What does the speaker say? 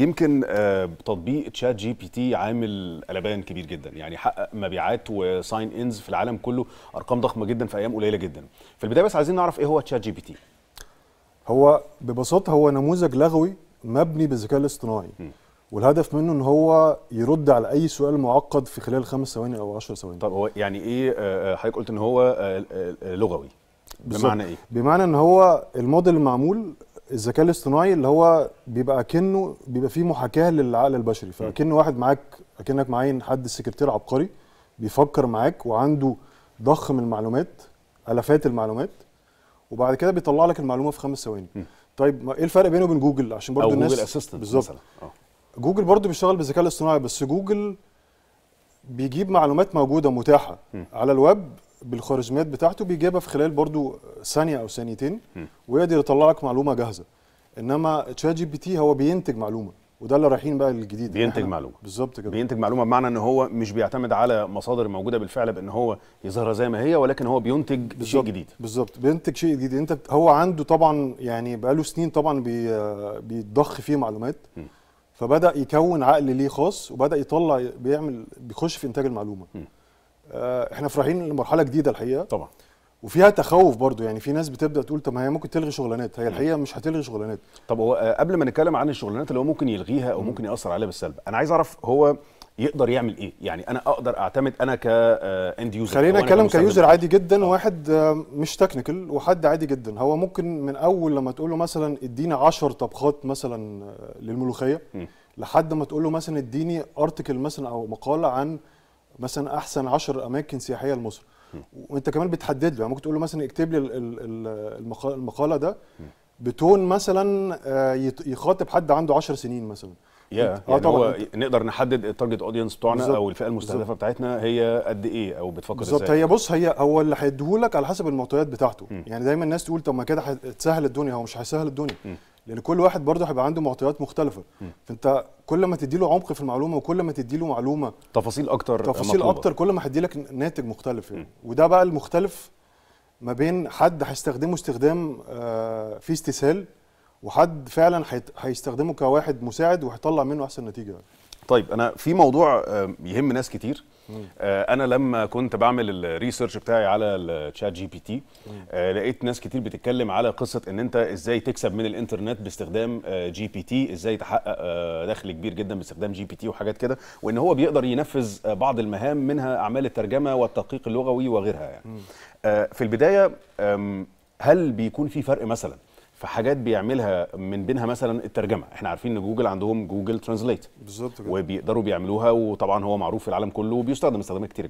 يمكن آه، تطبيق تشات جي بي تي عامل قلبان كبير جدا يعني حقق مبيعات وساين انز في العالم كله ارقام ضخمه جدا في ايام قليله جدا في البدايه بس عايزين نعرف ايه هو تشات جي بي تي هو ببساطه هو نموذج لغوي مبني بالذكاء الاصطناعي م. والهدف منه ان هو يرد على اي سؤال معقد في خلال خمس ثواني او 10 ثواني طب هو يعني ايه آه، آه، حضرتك قلت ان هو لغوي بمعنى ايه بمعنى ان هو الموديل المعمول الذكاء الاصطناعي اللي هو بيبقى كأنه بيبقى فيه محاكاه للعقل البشري فكأنه واحد معاك اكنك معين حد سكرتير عبقري بيفكر معاك وعنده ضخ من المعلومات الافات المعلومات وبعد كده بيطلع لك المعلومه في خمس ثواني طيب ايه الفرق بينه وبين جوجل عشان برضو أو الناس جوجل اسيستنت بالظبط آه. جوجل برضو بيشتغل بالذكاء الاصطناعي بس جوجل بيجيب معلومات موجوده متاحه م. على الويب بالخوارزميات بتاعته بيجيبها في خلال برضو ثانيه او ثانيتين ويقدر يطلع لك معلومه جاهزه انما تشات جي بي تي هو بينتج معلومه وده اللي رايحين بقى الجديد بينتج معلومه بالظبط كده بينتج معلومه بمعنى ان هو مش بيعتمد على مصادر موجوده بالفعل بان هو يظهرها زي ما هي ولكن هو بينتج بالزبط. شيء جديد بالظبط بينتج شيء جديد انت هو عنده طبعا يعني بقاله سنين طبعا بي بيضخ فيه معلومات م. فبدا يكون عقل ليه خاص وبدا يطلع بيعمل بيخش في انتاج المعلومه م. آه، احنا فرحين لمرحله جديده الحقيقه طبعا وفيها تخوف برضو يعني في ناس بتبدا تقول طب ما هي ممكن تلغي شغلانات هي الحقيقه مش هتلغي شغلانات طب هو آه، قبل ما نتكلم عن الشغلانات اللي هو ممكن يلغيها او ممكن ياثر عليها بالسلب انا عايز اعرف هو يقدر يعمل ايه يعني انا اقدر اعتمد انا كاند آه، يوزر خلينا نتكلم كيوزر عادي جدا واحد مش تكنيكال وحد عادي جدا هو ممكن من اول لما تقول له مثلا اديني 10 طبخات مثلا للملوخيه لحد ما تقول له مثلا اديني ارتكل مثلا او مقاله عن مثلا احسن 10 اماكن سياحيه لمصر وانت كمان بتحدد له يعني ممكن تقول له مثلا اكتب لي المقاله ده بتون مثلا آه، يخاطب حد عنده 10 سنين مثلا يا يعني آه، طبعًا. هو نقدر نحدد التارجت اودينس بتوعنا او الفئه المستهدفه بتاعتنا هي قد ايه او بتفكر ازاي بالظبط هي بص هي هو اللي هيديهولك على حسب المعطيات بتاعته م. يعني دايما الناس تقول طب ما كده هتسهل الدنيا هو مش هيسهل الدنيا م. لان كل واحد برضه هيبقى عنده معطيات مختلفه فانت كل ما تدي له عمق في المعلومه وكل ما تدي له معلومه تفاصيل اكتر تفاصيل مطلوبة. اكتر كل ما هيدي لك ناتج مختلف يعني. وده بقى المختلف ما بين حد هيستخدمه استخدام آه، في فيه استسهال وحد فعلا هيستخدمه كواحد مساعد وهيطلع منه احسن نتيجه طيب انا في موضوع يهم ناس كتير آه، انا لما كنت بعمل الريسيرش بتاعي على الشات جي بي تي لقيت ناس كتير بتتكلم على قصه ان انت ازاي تكسب من الانترنت باستخدام جي بي تي ازاي تحقق آه، دخل كبير جدا باستخدام جي بي تي وحاجات كده وان هو بيقدر ينفذ آه، بعض المهام منها اعمال الترجمه والتدقيق اللغوي وغيرها يعني في البدايه هل بيكون في فرق مثلا في حاجات بيعملها من بينها مثلا الترجمه احنا عارفين ان جوجل عندهم جوجل ترانزليت بالظبط وبيقدروا بيعملوها وطبعا هو معروف في العالم كله وبيستخدم استخدامات كتير جدا